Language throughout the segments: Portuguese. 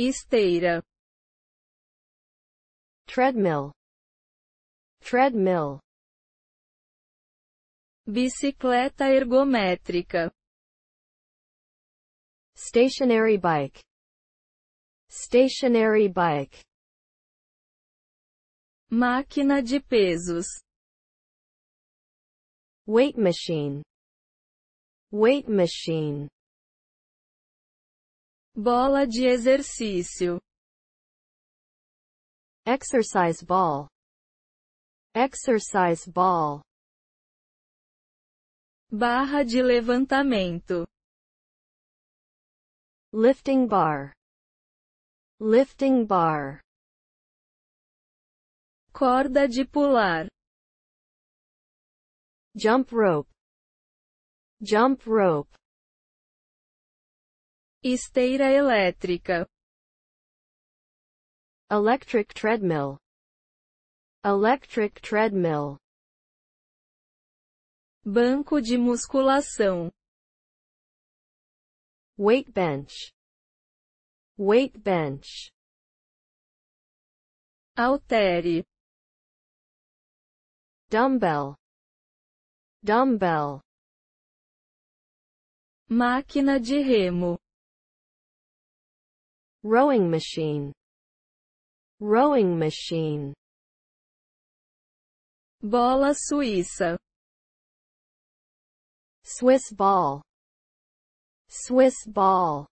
esteira treadmill treadmill bicicleta ergométrica stationary bike stationary bike máquina de pesos weight machine weight machine Bola de exercício. Exercise ball. Exercise ball. Barra de levantamento. Lifting bar. Lifting bar. Corda de pular. Jump rope. Jump rope. Esteira elétrica. Electric treadmill. Electric treadmill. Banco de musculação. Weight bench. Weight bench. Altere. Dumbbell. Dumbbell. Máquina de remo rowing machine rowing machine bola suíça Swiss ball Swiss ball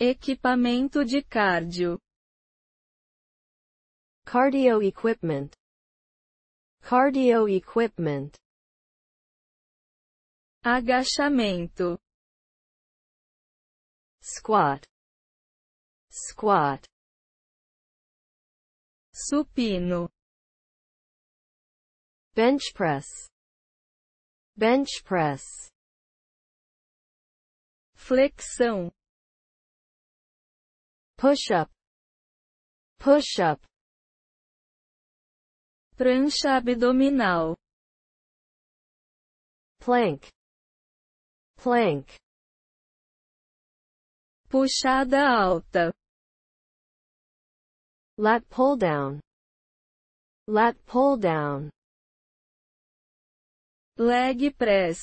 equipamento de cardio cardio equipment cardio equipment agachamento squat, squat, supino, bench press, bench press, flexão, push up, push up, prancha abdominal, plank, plank, puxada alta, lat pull down, lat pull down, leg press,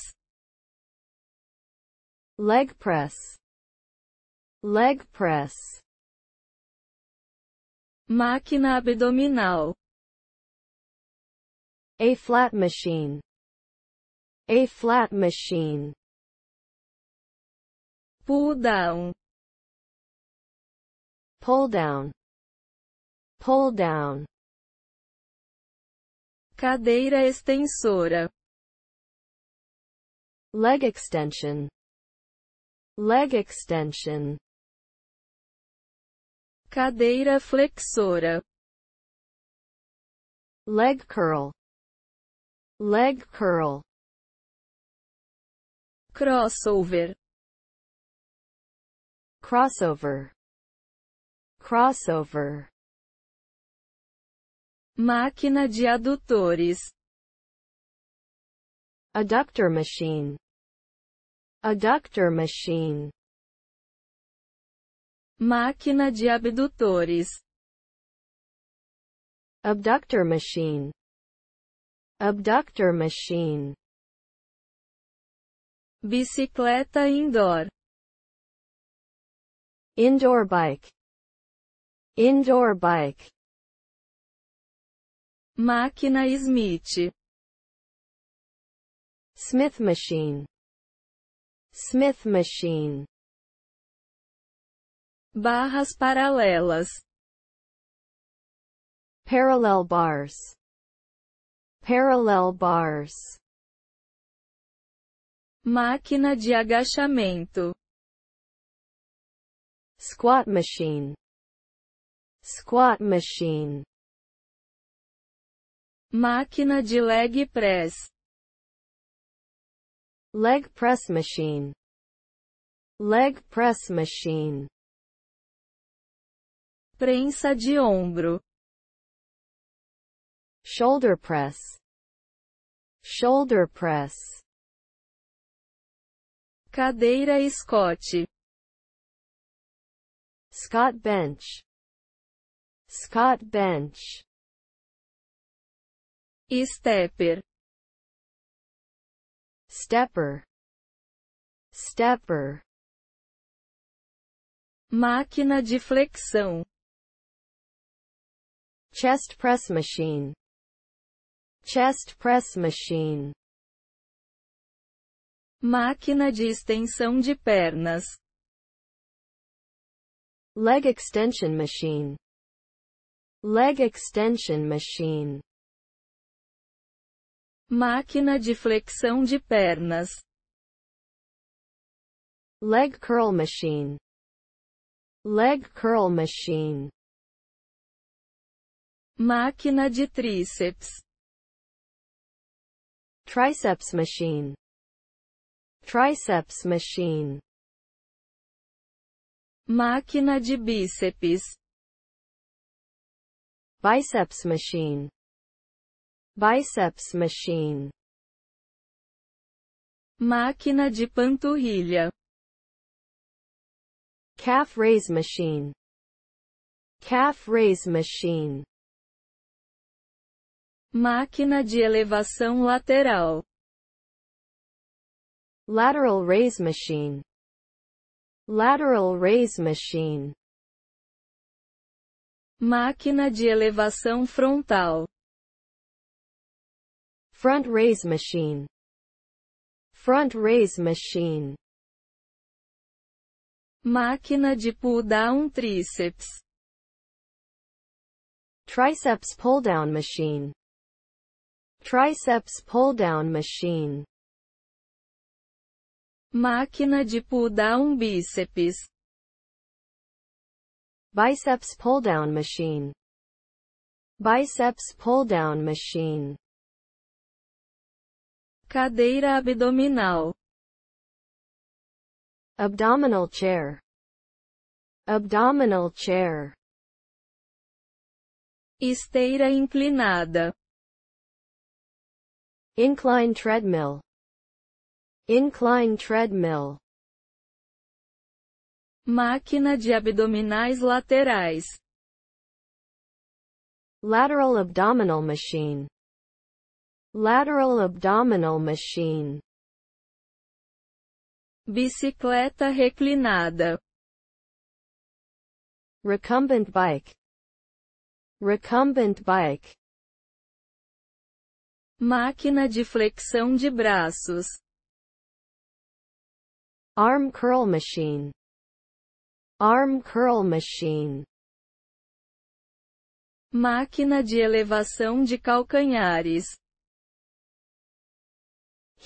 leg press, leg press, máquina abdominal, a flat machine, a flat machine, pull down, pull down, pull down, cadeira extensora, leg extension, leg extension, cadeira flexora, leg curl, leg curl, crossover, crossover crossover máquina de adutores adductor machine adductor machine máquina de abdutores abductor machine abductor machine bicicleta indoor indoor bike Indoor bike. Máquina Smith. Smith machine. Smith machine. Barras paralelas. Parallel bars. Parallel bars. Máquina de agachamento. Squat machine. Squat machine. Máquina de leg press. Leg press machine. Leg press machine. Prensa de ombro. Shoulder press. Shoulder press. Cadeira Scott. Scott bench. Scott Bench Stepper Stepper Stepper Máquina de flexão Chest press machine Chest press machine Máquina de extensão de pernas Leg extension machine Leg extension machine. Máquina de flexão de pernas. Leg curl machine. Leg curl machine. Máquina de tríceps. Triceps machine. Triceps machine. Máquina de bíceps biceps machine biceps machine máquina de panturrilha calf raise machine calf raise machine máquina de elevação lateral lateral raise machine lateral raise machine Máquina de elevação frontal. Front raise machine. Front raise machine. Máquina de pull down tríceps. Triceps pull down machine. Triceps pull down machine. Máquina de pull down bíceps. Biceps pull-down machine. Biceps pull-down machine. Cadeira abdominal. Abdominal chair. Abdominal chair. Esteira inclinada. Incline treadmill. Incline treadmill. Máquina de abdominais laterais. Lateral abdominal machine. Lateral abdominal machine. Bicicleta reclinada. Recumbent bike. Recumbent bike. Máquina de flexão de braços. Arm curl machine. Arm curl machine. Máquina de elevação de calcanhares.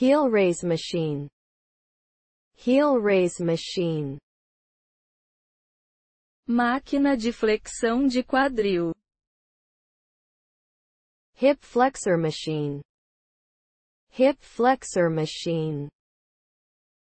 Heel raise machine. Heel raise machine. Máquina de flexão de quadril. Hip flexor machine. Hip flexor machine.